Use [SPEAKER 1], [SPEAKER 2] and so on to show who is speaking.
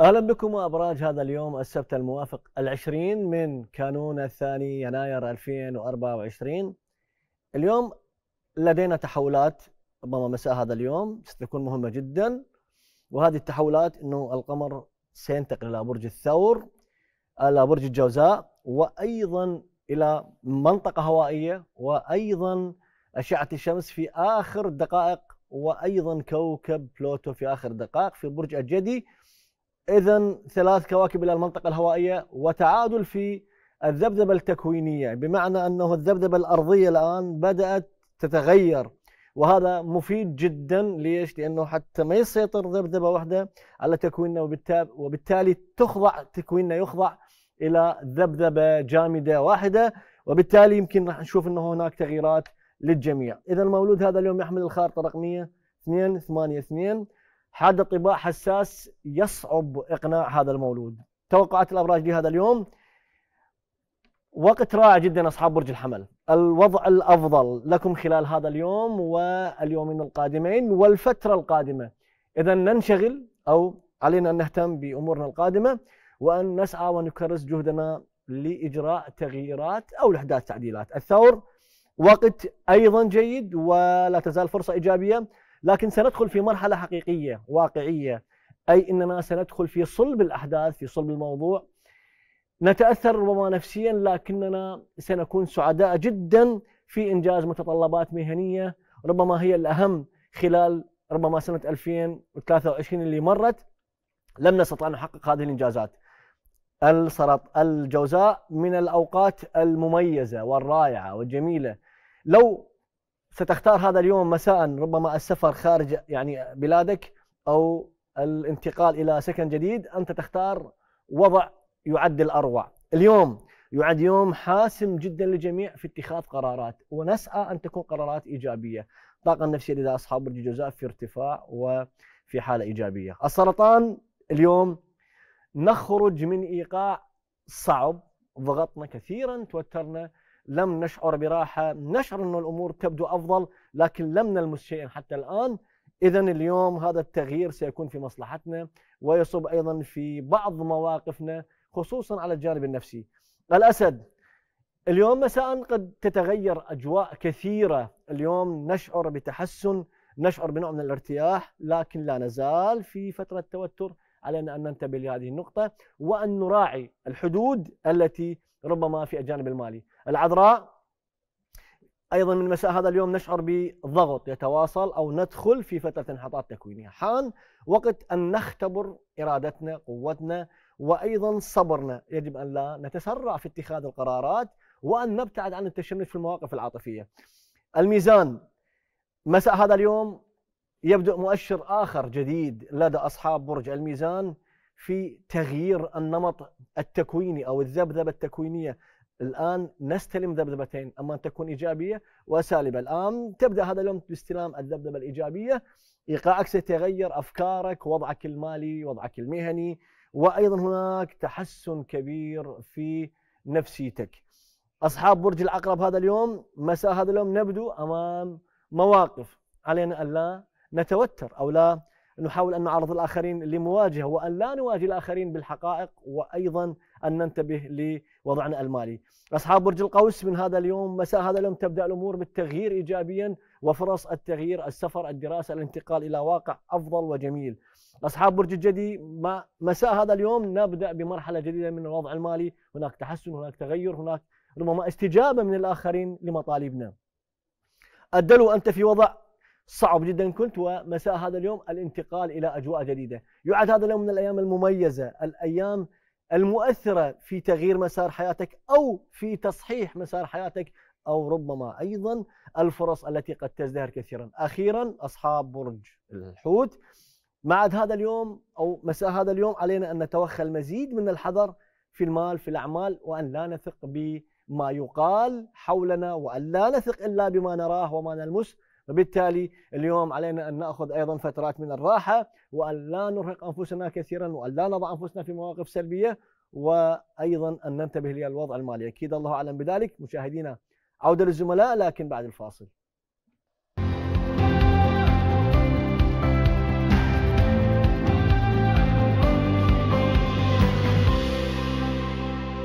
[SPEAKER 1] اهلا بكم وابراج هذا اليوم السبت الموافق العشرين من كانون الثاني يناير 2024 اليوم لدينا تحولات ربما مساء هذا اليوم ستكون مهمه جدا وهذه التحولات انه القمر سينتقل الى برج الثور الى برج الجوزاء وايضا الى منطقه هوائيه وايضا اشعه الشمس في اخر الدقائق وايضا كوكب بلوتو في اخر الدقائق في برج الجدي اذا ثلاث كواكب الى المنطقه الهوائيه وتعادل في الذبذبه التكوينيه بمعنى انه الذبذبه الارضيه الان بدات تتغير وهذا مفيد جدا ليش؟ لانه حتى ما يسيطر ذبذبه واحده على تكويننا وبالتالي تخضع تكويننا يخضع الى ذبذبه جامده واحده وبالتالي يمكن راح نشوف انه هناك تغييرات للجميع، اذا المولود هذا اليوم يحمل الخارطه الرقميه 282 حاد طباع حساس يصعب اقناع هذا المولود توقعات الابراج لهذا اليوم وقت رائع جدا اصحاب برج الحمل الوضع الافضل لكم خلال هذا اليوم واليومين القادمين والفتره القادمه اذا ننشغل او علينا ان نهتم بامورنا القادمه وان نسعى ونكرس جهدنا لاجراء تغييرات او لاحداث تعديلات الثور وقت ايضا جيد ولا تزال فرصه ايجابيه لكن سندخل في مرحله حقيقيه واقعيه اي اننا سندخل في صلب الاحداث في صلب الموضوع نتاثر ربما نفسيا لكننا سنكون سعداء جدا في انجاز متطلبات مهنيه ربما هي الاهم خلال ربما سنه 2023 اللي مرت لم نستطع ان نحقق هذه الانجازات. السرط الجوزاء من الاوقات المميزه والرائعه والجميله لو ستختار هذا اليوم مساء ربما السفر خارج يعني بلادك او الانتقال الى سكن جديد انت تختار وضع يعد الاروع اليوم يعد يوم حاسم جدا للجميع في اتخاذ قرارات ونسعى ان تكون قرارات ايجابيه الطاقه النفسيه لدى اصحاب برج الجوزاء في ارتفاع وفي حاله ايجابيه السرطان اليوم نخرج من ايقاع صعب ضغطنا كثيرا توترنا لم نشعر براحه نشعر انه الامور تبدو افضل لكن لم نلمس شيئا حتى الان اذا اليوم هذا التغيير سيكون في مصلحتنا ويصب ايضا في بعض مواقفنا خصوصا على الجانب النفسي الاسد اليوم مساء قد تتغير اجواء كثيره اليوم نشعر بتحسن نشعر بنوع من الارتياح لكن لا نزال في فتره توتر علينا ان ننتبه لهذه النقطه وان نراعي الحدود التي ربما في الجانب المالي العذراء ايضا من مساء هذا اليوم نشعر بضغط يتواصل او ندخل في فتره انحطاط تكويني، حان وقت ان نختبر ارادتنا، قوتنا وايضا صبرنا، يجب ان لا نتسرع في اتخاذ القرارات وان نبتعد عن التشنج في المواقف العاطفيه. الميزان مساء هذا اليوم يبدأ مؤشر آخر جديد لدى أصحاب برج الميزان في تغيير النمط التكويني او الذبذبه التكوينيه الان نستلم ذبذبتين اما ان تكون ايجابيه وسالبه الان تبدا هذا اليوم باستلام الذبذبه الايجابيه ايقاعك سيتغير افكارك وضعك المالي وضعك المهني وايضا هناك تحسن كبير في نفسيتك اصحاب برج العقرب هذا اليوم مساء هذا اليوم نبدو امام مواقف علينا ان لا نتوتر او لا نحاول أن نعرض الآخرين لمواجهة وأن لا نواجه الآخرين بالحقائق وأيضا أن ننتبه لوضعنا المالي أصحاب برج القوس من هذا اليوم مساء هذا اليوم تبدأ الأمور بالتغيير إيجابيا وفرص التغيير السفر الدراسة الانتقال إلى واقع أفضل وجميل أصحاب برج الجدي ما مساء هذا اليوم نبدأ بمرحلة جديدة من الوضع المالي هناك تحسن هناك تغير هناك ربما استجابة من الآخرين لمطالبنا الدلو أنت في وضع صعب جدا كنت ومساء هذا اليوم الانتقال الى اجواء جديده، يعد هذا اليوم من الايام المميزه، الايام المؤثره في تغيير مسار حياتك او في تصحيح مسار حياتك او ربما ايضا الفرص التي قد تزدهر كثيرا. اخيرا اصحاب برج الحوت معد هذا اليوم او مساء هذا اليوم علينا ان نتوخى المزيد من الحذر في المال في الاعمال وان لا نثق بما يقال حولنا وان لا نثق الا بما نراه وما نلمس وبالتالي اليوم علينا أن نأخذ أيضا فترات من الراحة وأن لا نرهق أنفسنا كثيرا وأن لا نضع أنفسنا في مواقف سلبية وأيضا أن ننتبه للوضع المالي أكيد الله أعلم بذلك مشاهدينا عودة للزملاء لكن بعد الفاصل